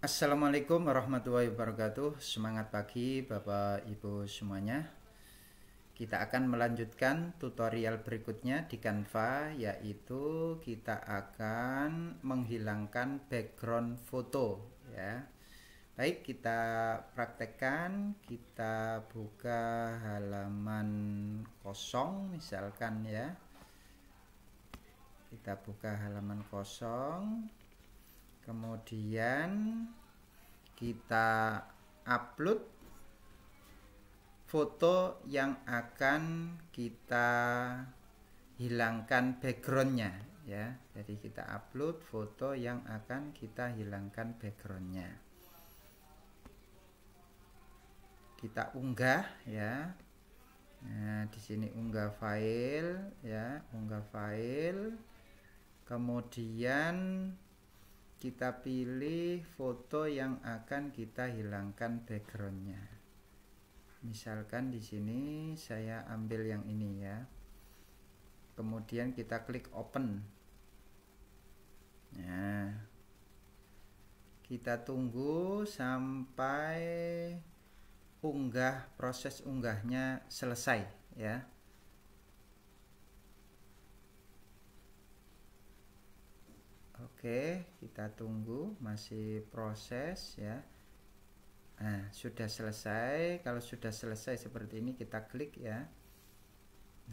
Assalamualaikum warahmatullahi wabarakatuh. Semangat pagi Bapak Ibu semuanya. Kita akan melanjutkan tutorial berikutnya di Canva yaitu kita akan menghilangkan background foto ya. Baik, kita praktekkan. Kita buka halaman kosong misalkan ya. Kita buka halaman kosong kemudian kita upload foto yang akan kita hilangkan backgroundnya ya jadi kita upload foto yang akan kita hilangkan backgroundnya kita unggah ya nah di sini unggah file ya unggah file kemudian kita pilih foto yang akan kita hilangkan backgroundnya misalkan di sini saya ambil yang ini ya kemudian kita klik open nah kita tunggu sampai unggah proses unggahnya selesai ya Oke, kita tunggu masih proses ya. Nah, sudah selesai. Kalau sudah selesai seperti ini kita klik ya.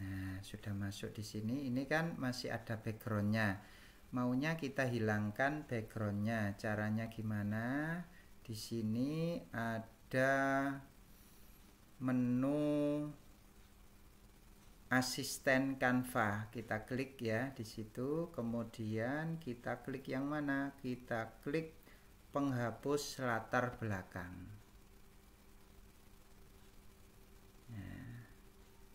Nah, sudah masuk di sini. Ini kan masih ada backgroundnya. Maunya kita hilangkan backgroundnya. Caranya gimana? Di sini ada menu asisten Canva. Kita klik ya di situ, kemudian kita klik yang mana? Kita klik penghapus latar belakang. Nah,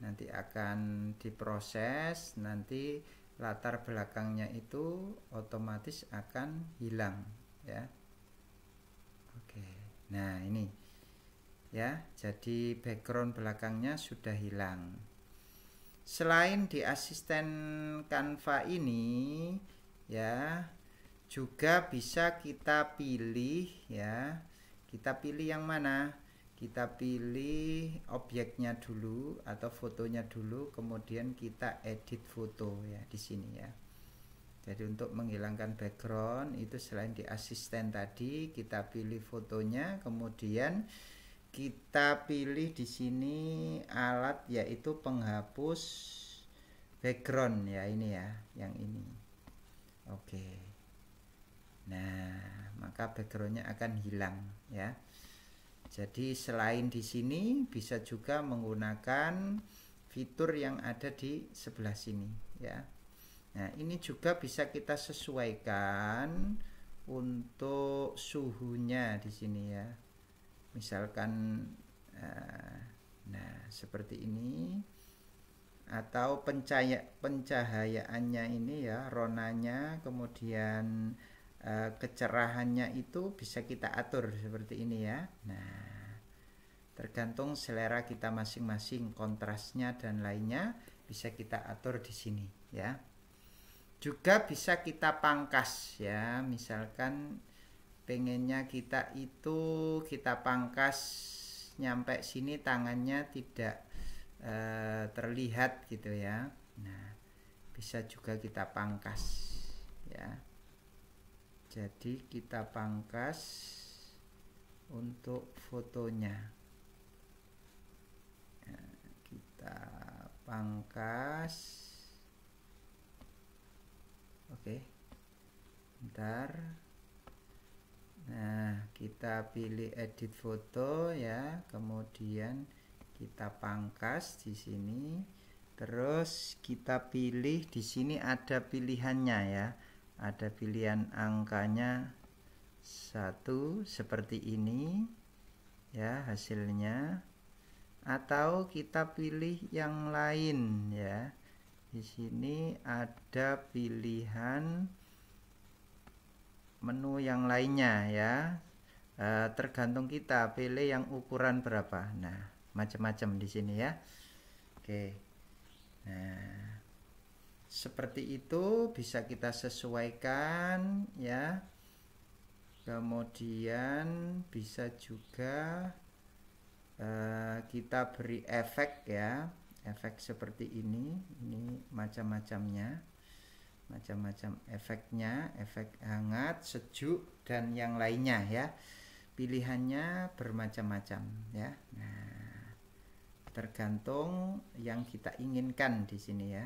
nanti akan diproses, nanti latar belakangnya itu otomatis akan hilang ya. Oke. Nah, ini ya, jadi background belakangnya sudah hilang selain di asisten Canva ini ya juga bisa kita pilih ya kita pilih yang mana kita pilih objeknya dulu atau fotonya dulu kemudian kita edit foto ya di sini ya jadi untuk menghilangkan background itu selain di asisten tadi kita pilih fotonya kemudian kita pilih di sini alat yaitu penghapus background ya ini ya yang ini oke nah maka backgroundnya akan hilang ya jadi selain di sini bisa juga menggunakan fitur yang ada di sebelah sini ya nah ini juga bisa kita sesuaikan untuk suhunya di sini ya misalkan uh, nah seperti ini atau pencaya, pencahayaannya ini ya ronanya kemudian uh, kecerahannya itu bisa kita atur seperti ini ya nah tergantung selera kita masing-masing kontrasnya dan lainnya bisa kita atur di sini ya juga bisa kita pangkas ya misalkan pengennya kita itu kita pangkas nyampe sini tangannya tidak e, terlihat gitu ya nah bisa juga kita pangkas ya jadi kita pangkas untuk fotonya nah, kita pangkas oke ntar Nah, kita pilih edit foto ya, kemudian kita pangkas di sini. Terus kita pilih di sini ada pilihannya ya. Ada pilihan angkanya satu seperti ini ya hasilnya atau kita pilih yang lain ya. Di sini ada pilihan menu yang lainnya ya e, tergantung kita pilih yang ukuran berapa nah macam-macam di sini ya oke nah seperti itu bisa kita sesuaikan ya kemudian bisa juga e, kita beri efek ya efek seperti ini ini macam-macamnya macam-macam efeknya efek hangat sejuk dan yang lainnya ya pilihannya bermacam-macam ya nah tergantung yang kita inginkan di sini ya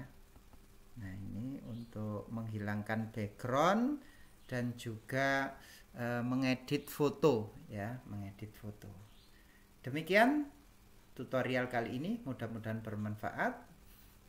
nah ini untuk menghilangkan background dan juga e, mengedit foto ya mengedit foto demikian tutorial kali ini mudah-mudahan bermanfaat